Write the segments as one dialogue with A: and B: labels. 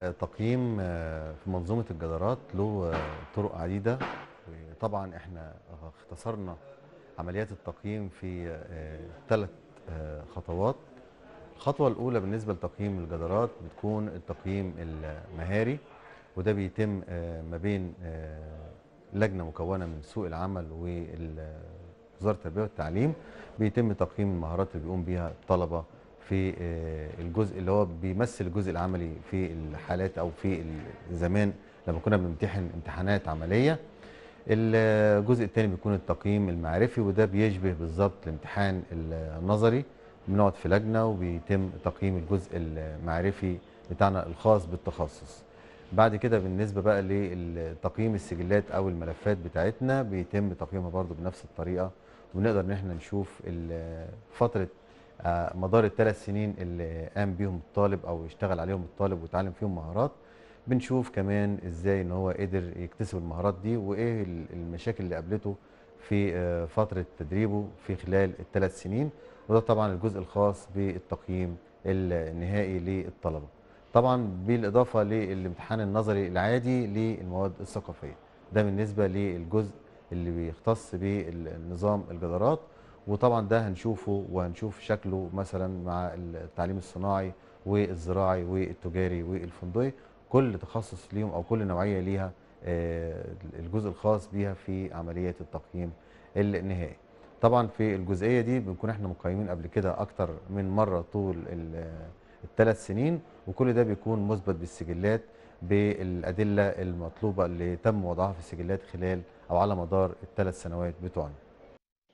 A: تقييم آه، في منظومة الجدارات له آه، طرق عديدة وطبعا احنا اختصرنا عمليات التقييم في ثلاث آه، خطوات الخطوة الأولى بالنسبة لتقييم الجدارات بتكون التقييم المهاري وده بيتم ما بين لجنة مكونة من سوق العمل ووزارة التربية والتعليم بيتم تقييم المهارات اللي بيقوم بيها الطلبة في آه، الجزء اللي هو بيمثل الجزء العملي في الحالات او في زمان لما كنا بنمتحن امتحانات عمليه الجزء الثاني بيكون التقييم المعرفي وده بيشبه بالظبط الامتحان النظري بنقعد في لجنه وبيتم تقييم الجزء المعرفي بتاعنا الخاص بالتخصص بعد كده بالنسبه بقى لتقييم السجلات او الملفات بتاعتنا بيتم تقييمها برضو بنفس الطريقه ونقدر ان احنا نشوف فتره مدار الثلاث سنين اللي قام بيهم الطالب او اشتغل عليهم الطالب وتعلم فيهم مهارات بنشوف كمان ازاي ان هو قدر يكتسب المهارات دي وايه المشاكل اللي قابلته في آه، فتره تدريبه في خلال الثلاث سنين وده طبعا الجزء الخاص بالتقييم النهائي للطلبه طبعا بالاضافه للامتحان النظري العادي للمواد الثقافيه ده بالنسبه للجزء اللي بيختص بالنظام الجدارات وطبعا ده هنشوفه وهنشوف شكله مثلا مع التعليم الصناعي والزراعي والتجاري والفندقي كل تخصص ليهم او كل نوعيه ليها آه، الجزء الخاص بيها في عمليه التقييم النهائي طبعا في الجزئيه دي بنكون احنا مقيمين قبل كده اكتر من مره طول آه، الثلاث سنين وكل ده بيكون مثبت بالسجلات بالادله المطلوبه اللي تم وضعها في السجلات خلال او على مدار الثلاث سنوات بتوعنا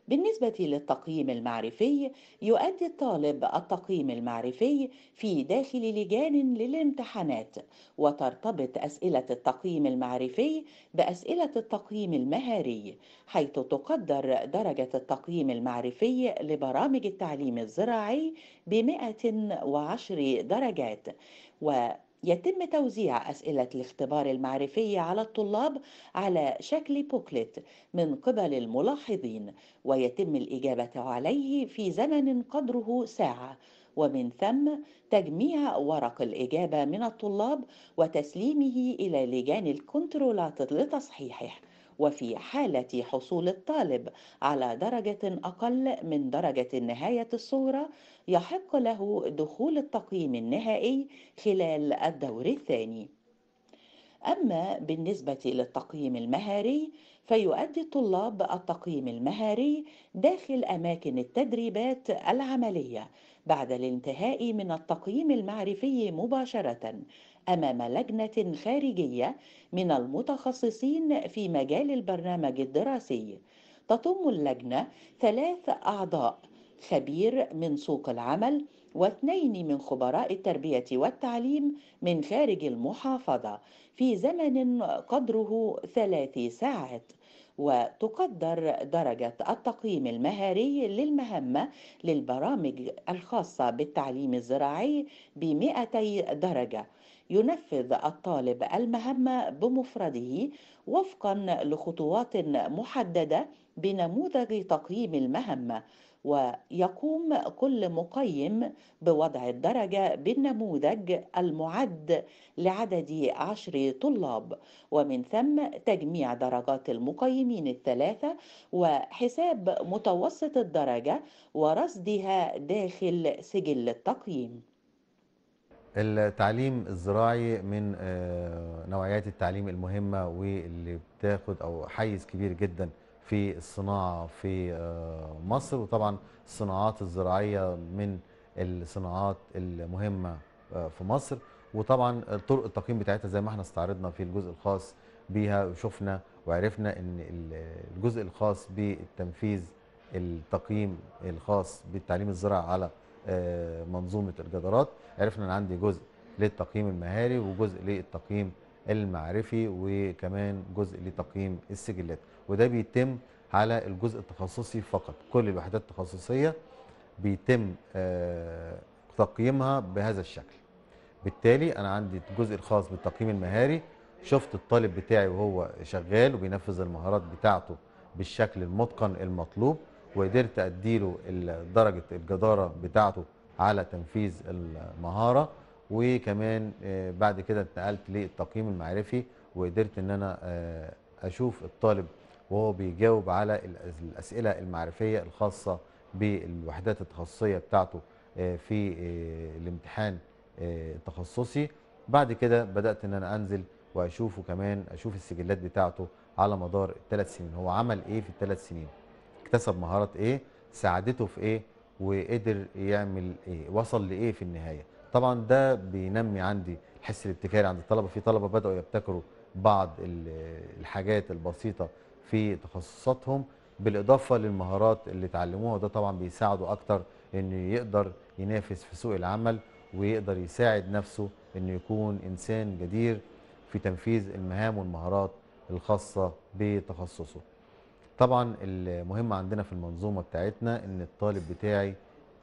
B: بالنسبة للتقييم المعرفي يؤدي الطالب التقييم المعرفي في داخل لجان للامتحانات وترتبط أسئلة التقييم المعرفي بأسئلة التقييم المهاري حيث تقدر درجة التقييم المعرفي لبرامج التعليم الزراعي ب وعشر درجات و يتم توزيع أسئلة الاختبار المعرفي على الطلاب على شكل بوكلت من قبل الملاحظين ويتم الإجابة عليه في زمن قدره ساعة ومن ثم تجميع ورق الإجابة من الطلاب وتسليمه إلى لجان الكنترولات لتصحيحه وفي حالة حصول الطالب على درجة أقل من درجة نهاية الصورة يحق له دخول التقييم النهائي خلال الدور الثاني أما بالنسبة للتقييم المهاري فيؤدي الطلاب التقييم المهاري داخل أماكن التدريبات العملية بعد الانتهاء من التقييم المعرفي مباشرة أمام لجنة خارجية من المتخصصين في مجال البرنامج الدراسي. تضم اللجنة ثلاث أعضاء خبير من سوق العمل واثنين من خبراء التربية والتعليم من خارج المحافظة في زمن قدره ثلاث ساعات وتقدر درجة التقييم المهاري للمهمة للبرامج الخاصة بالتعليم الزراعي بمئتي درجة ينفذ الطالب المهمة بمفرده وفقا لخطوات محددة بنموذج تقييم المهمة ويقوم كل مقيم بوضع الدرجة بالنموذج المعد لعدد عشر طلاب ومن ثم تجميع درجات المقيمين الثلاثة وحساب متوسط الدرجة ورصدها داخل سجل التقييم
A: التعليم الزراعي من آه، نوعيات التعليم المهمة واللي بتاخد أو حيز كبير جداً في الصناعة في آه، مصر وطبعا الصناعات الزراعية من الصناعات المهمة آه، في مصر وطبعا طرق التقييم بتاعتها زي ما احنا استعرضنا في الجزء الخاص بيها وشفنا وعرفنا ان الجزء الخاص بالتنفيذ التقييم الخاص بالتعليم الزراعي على آه، منظومة الجدارات عرفنا ان عندي جزء للتقييم المهاري وجزء للتقييم المعرفي وكمان جزء لتقييم السجلات وده بيتم على الجزء التخصصي فقط كل الوحدات التخصصية بيتم آه، تقييمها بهذا الشكل بالتالي أنا عندي الجزء الخاص بالتقييم المهاري شفت الطالب بتاعي وهو شغال وبينفذ المهارات بتاعته بالشكل المتقن المطلوب وقدرت أديله درجة الجدارة بتاعته على تنفيذ المهارة وكمان آه، بعد كده انتقلت للتقييم المعرفي وقدرت ان انا آه، اشوف الطالب وهو بيجاوب على الاسئله المعرفيه الخاصه بالوحدات التخصصيه بتاعته آه، في الامتحان التخصصي بعد كده بدات ان انا انزل واشوفه كمان اشوف السجلات بتاعته على مدار الثلاث سنين هو عمل ايه في الثلاث سنين اكتسب مهارات ايه ساعدته في ايه وقدر يعمل ايه وصل لايه في النهايه طبعا ده بينمي عندي الحس الابتكاري عند الطلبه في طلبه بداوا يبتكروا بعض الحاجات البسيطه في تخصصاتهم بالاضافه للمهارات اللي اتعلموها وده طبعا بيساعده اكتر انه يقدر ينافس في سوق العمل ويقدر يساعد نفسه انه يكون انسان جدير في تنفيذ المهام والمهارات الخاصه بتخصصه. طبعا المهم عندنا في المنظومه بتاعتنا ان الطالب بتاعي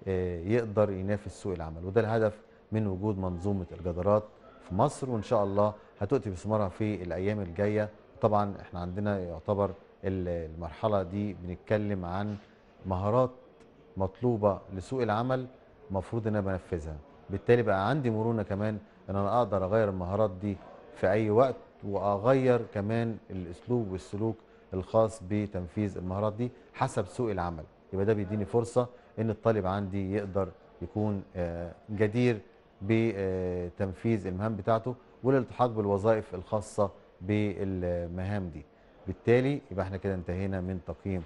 A: آه، يقدر ينافس سوق العمل وده الهدف من وجود منظومه الجدارات في مصر وان شاء الله هتؤتي بثمارها في الايام الجايه طبعا احنا عندنا يعتبر المرحله دي بنتكلم عن مهارات مطلوبه لسوق العمل المفروض ان انا بنفذها بالتالي بقى عندي مرونه كمان ان انا اقدر اغير المهارات دي في اي وقت واغير كمان الاسلوب والسلوك الخاص بتنفيذ المهارات دي حسب سوق العمل يبقى ده بيديني فرصه ان الطالب عندي يقدر يكون آه، جدير بتنفيذ المهام بتاعته والالتحاق بالوظائف الخاصة بالمهام دي بالتالي يبقى احنا كده انتهينا من تقييم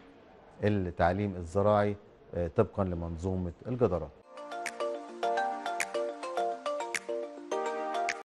A: التعليم الزراعي آه، طبقا لمنظومة الجدارات